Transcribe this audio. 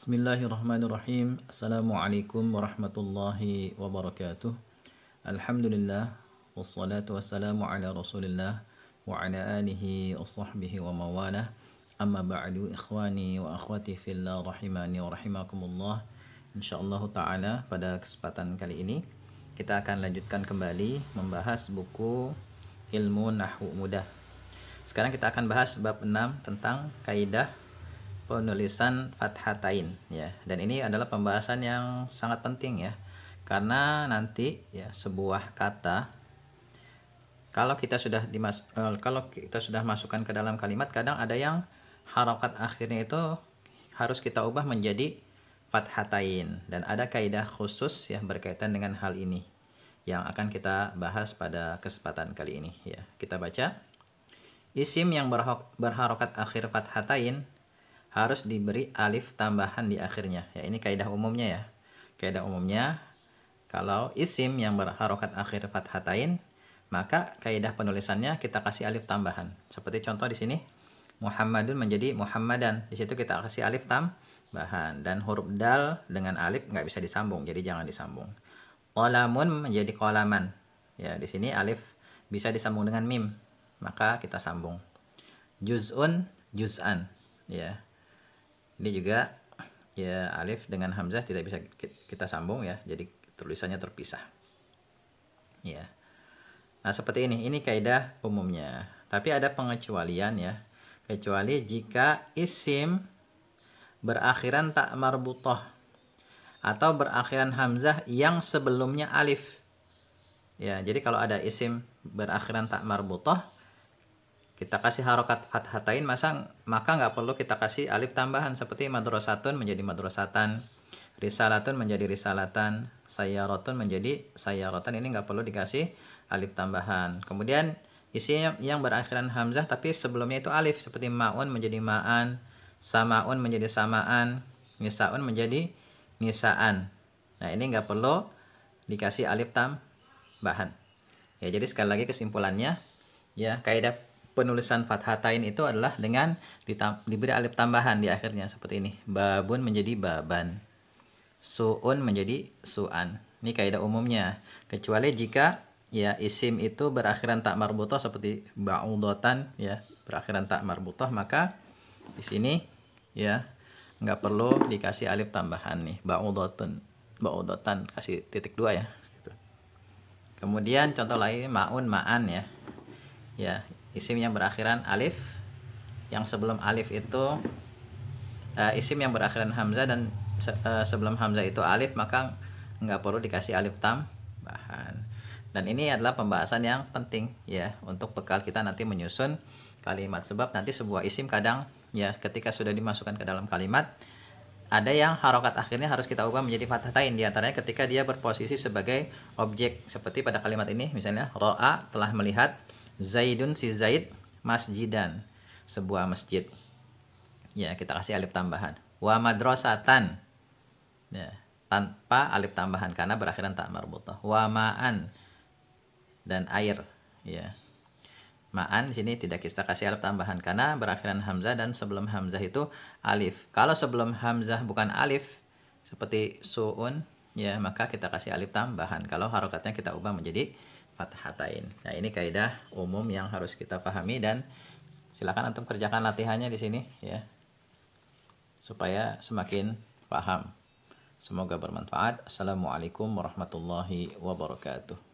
Bismillahirrahmanirrahim. Assalamualaikum warahmatullahi wabarakatuh. Alhamdulillah wassalatu wassalamu ala Rasulillah wa ala alihi wa sahbihi wa mawalah. Amma ba'du ikhwani wa akhwati fillah rahimani wa rahimakumullah. Insyaallah taala pada kesempatan kali ini kita akan lanjutkan kembali membahas buku Ilmu Nahwu Mudah. Sekarang kita akan bahas bab 6 tentang kaidah penulisan fathatain ya. Dan ini adalah pembahasan yang sangat penting ya. Karena nanti ya sebuah kata kalau kita sudah dimas eh, kalau kita sudah masukkan ke dalam kalimat kadang ada yang harokat akhirnya itu harus kita ubah menjadi fathatain dan ada kaidah khusus ya berkaitan dengan hal ini yang akan kita bahas pada kesempatan kali ini ya. Kita baca isim yang berharokat akhir fathatain harus diberi alif tambahan di akhirnya. Ya, ini kaidah umumnya ya. Kaidah umumnya kalau isim yang berharokat akhir fathatain, maka kaidah penulisannya kita kasih alif tambahan. Seperti contoh di sini Muhammadun menjadi Muhammadan. Di situ kita kasih alif tambahan dan huruf dal dengan alif nggak bisa disambung, jadi jangan disambung. Kolamun menjadi kolaman. Ya, di sini alif bisa disambung dengan mim, maka kita sambung. Juz'un, juz'an. Ya, ini juga ya alif dengan hamzah tidak bisa kita sambung ya. Jadi tulisannya terpisah. Ya. Nah, seperti ini. Ini kaidah umumnya. Tapi ada pengecualian ya. Kecuali jika isim berakhiran tak marbutoh atau berakhiran hamzah yang sebelumnya alif. Ya, jadi kalau ada isim berakhiran tak marbutoh kita kasih harokat hatain masa maka nggak perlu kita kasih alif tambahan seperti madrasatun menjadi madrasatan risalatun menjadi risalatan sayaratun menjadi sayaratan ini nggak perlu dikasih alif tambahan kemudian isinya yang berakhiran hamzah tapi sebelumnya itu alif seperti maun menjadi maan samaun menjadi samaan nisaun menjadi nisaan nah ini nggak perlu dikasih alif tambahan ya jadi sekali lagi kesimpulannya ya kaidah penulisan fathatain itu adalah dengan diberi alif tambahan di akhirnya seperti ini. Babun menjadi baban. Su'un menjadi su'an. Ini kaidah umumnya. Kecuali jika ya isim itu berakhiran tak marbutoh seperti ba'udotan ya berakhiran tak marbutoh maka di sini ya nggak perlu dikasih alif tambahan nih ba'udotun ba'udotan kasih titik dua ya gitu. kemudian contoh lain ma'un ma'an ya ya isim yang berakhiran alif yang sebelum alif itu uh, isim yang berakhiran hamzah dan se uh, sebelum hamzah itu alif maka nggak perlu dikasih alif tam bahan dan ini adalah pembahasan yang penting ya untuk bekal kita nanti menyusun kalimat sebab nanti sebuah isim kadang ya ketika sudah dimasukkan ke dalam kalimat ada yang harokat akhirnya harus kita ubah menjadi fathah tain diantaranya ketika dia berposisi sebagai objek seperti pada kalimat ini misalnya roa telah melihat Zaidun si Zaid masjidan sebuah masjid. Ya, kita kasih alif tambahan. Wa madrasatan. Ya, tanpa alif tambahan karena berakhiran tak marbutah. Wa ma'an dan air, ya. Ma'an di sini tidak kita kasih alif tambahan karena berakhiran hamzah dan sebelum hamzah itu alif. Kalau sebelum hamzah bukan alif seperti suun ya maka kita kasih alif tambahan. Kalau harokatnya kita ubah menjadi fathatain. Nah, ini kaidah umum yang harus kita pahami dan silakan antum kerjakan latihannya di sini ya. Supaya semakin paham. Semoga bermanfaat. Assalamualaikum warahmatullahi wabarakatuh.